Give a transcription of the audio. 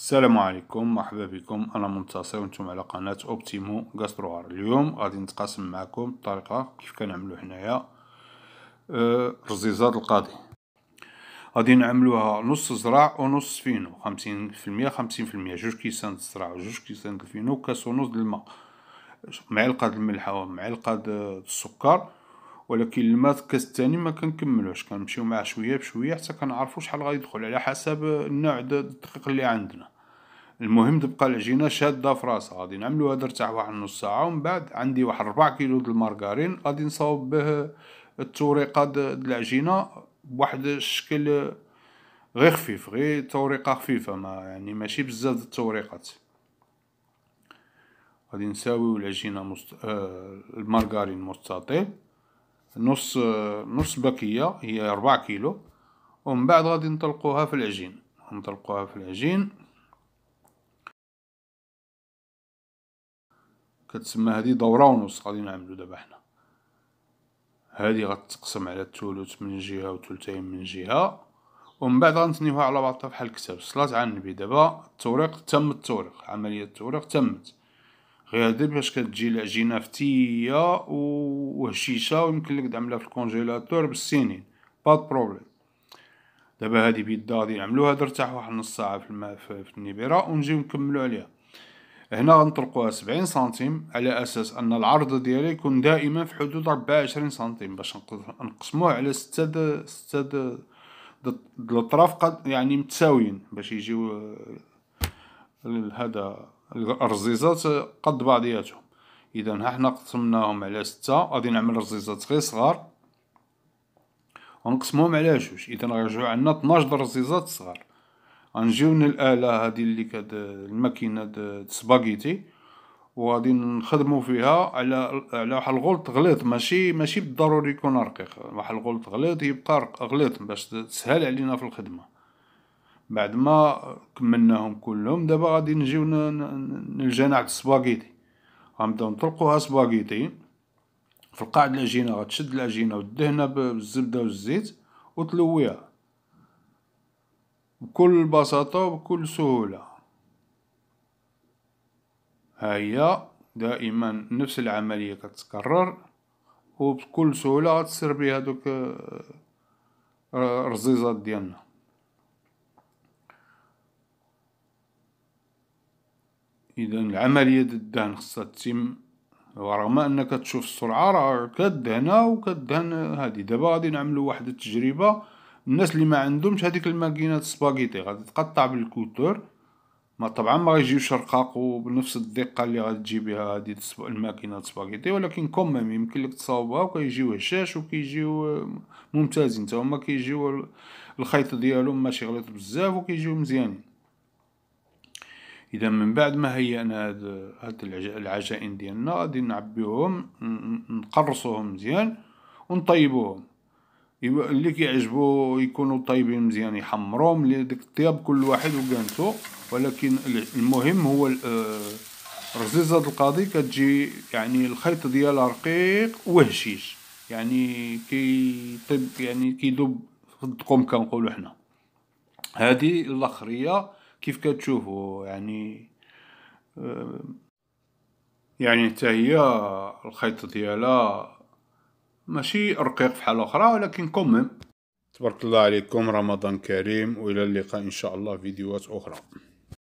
السلام عليكم مرحبا بكم انا منتصر وانتم على قناه اوبتيمو غاستروار اليوم غادي نتقاسم معكم الطريقه كيف كنعملو حنايا أه، رزيزات القاضي غادي نعملوها نص زرع ونص فينو خمسين 50% خمسين جوج كيسان الزرع وجوج كيسان الفينو كاس ونص د الماء معلقه د الملح ومعلقه د السكر ولكن الماء كاس الثاني ما كنكملوش كنمشيو معاه شويه بشويه حتى كنعرفو شحال غيدخل على حسب النوع الدقيق اللي عندنا المهم تبقى العجينه شاده في راسها غادي نعملو هذا تاع واحد نص ساعه ومن بعد عندي واحد ربع كيلو د المارغرين غادي نصاوب به التوريقه د العجينه بواحد الشكل غير خفيف غير توريقه خفيفه ما يعني ماشي بزاف د التوريقات غادي نساويو العجينه مست... آه المارغرين مستطيل نص نص بقية هي أربعة كيلو ومن بعد غادي نطلقوها في العجين نطلقوها في العجين كتسمى هذه دورة ونص غادي نعملو دابا حنا هذه غتقسم على الثلث من جهة وثلثين من جهة ومن بعد غنتنيوها على بعضها بحال الكتاب صلاة على النبي دابا التوريق تم التوريق عملية التوريق تمت غير باش كتجي العجينه فتيه وهشيشه ويمكن لك تعملها في الكونجيلاتور بالسنين باد بروبليم دابا هادي بيدا غادي نعملوها ترتاح واحد نص ساعه في الماء في النبيره ونجيو نكملو عليها هنا غنطلقوها سبعين سنتيم على اساس ان العرض ديالي يكون دائما في حدود عشرين سنتيم باش نقسموه على ستة د ستة د الاطراف قد يعني متساويين باش يجيو آه، هذا الرزيزات قد بعضياتهم اذا ها حنا قسمناهم على ستة غادي نعمل رزيزات غير صغار ونقسمهم على جوج اذا غيرجعو عندنا 12 رزيزات صغار غنجيو للآلة هادي اللي كد الماكينة د سباغيتي وغادي نخدمو فيها على على واحد الغلط غليظ ماشي ماشي بالضروري يكون رقيق واحد الغلط غليظ يبقى غليظ باش تسهل علينا في الخدمه بعد ما كملناهم كلهم دابا غادي نجيو عند السباغيتي غنبداو نطلقوها سباغيتي في القاع د العجينه غتشد العجينه والدهنه بالزبده والزيت وتلويها بكل بساطه وبكل سهوله ها هي دائما نفس العمليه كتكرر وبكل سهوله غتسربي هذوك الرزيزات آه، ديالنا إذا العملية الدهن خصها تتم ورغم أنك تشوف السرعة راه كدهنا وكدهن هادي دابا غادي نعملو واحد التجربة الناس اللي ما عندهمش هذيك الماكينة السباغيتي غادي تقطع بالكوتور ما طبعا ما غيجيوش رقاق بنفس الدقه اللي غتجي بها هذه الماكينه سباغيتي ولكن كومام يمكن لك تصاوبها وكيجيو هشاش وكيجيو ممتازين تا هما كيجيو الخيط ديالهم ماشي غليظ بزاف وكيجيو مزيانين إذا من بعد ما هيانا هاد العجائن ديالنا غادي نعبيوهم نقرصوهم مزيان ونطيبوهم اللي كيعجبو يكونوا طيبين مزيان يحمروهم ديك الطياب كل واحد وكانتو ولكن المهم هو آه، رزيزة القاضي كتجي يعني الخيط ديالها رقيق وهشيش يعني كيطيب يعني كيدوب في الدقوم كنقولو حنا هذه الاخريه كيف كتشوفوا يعني آه، يعني حتى هي الخيط ديالها ماشي رقيق حال اخرى ولكن كوميم تبارك الله عليكم رمضان كريم والى اللقاء ان شاء الله فيديوهات اخرى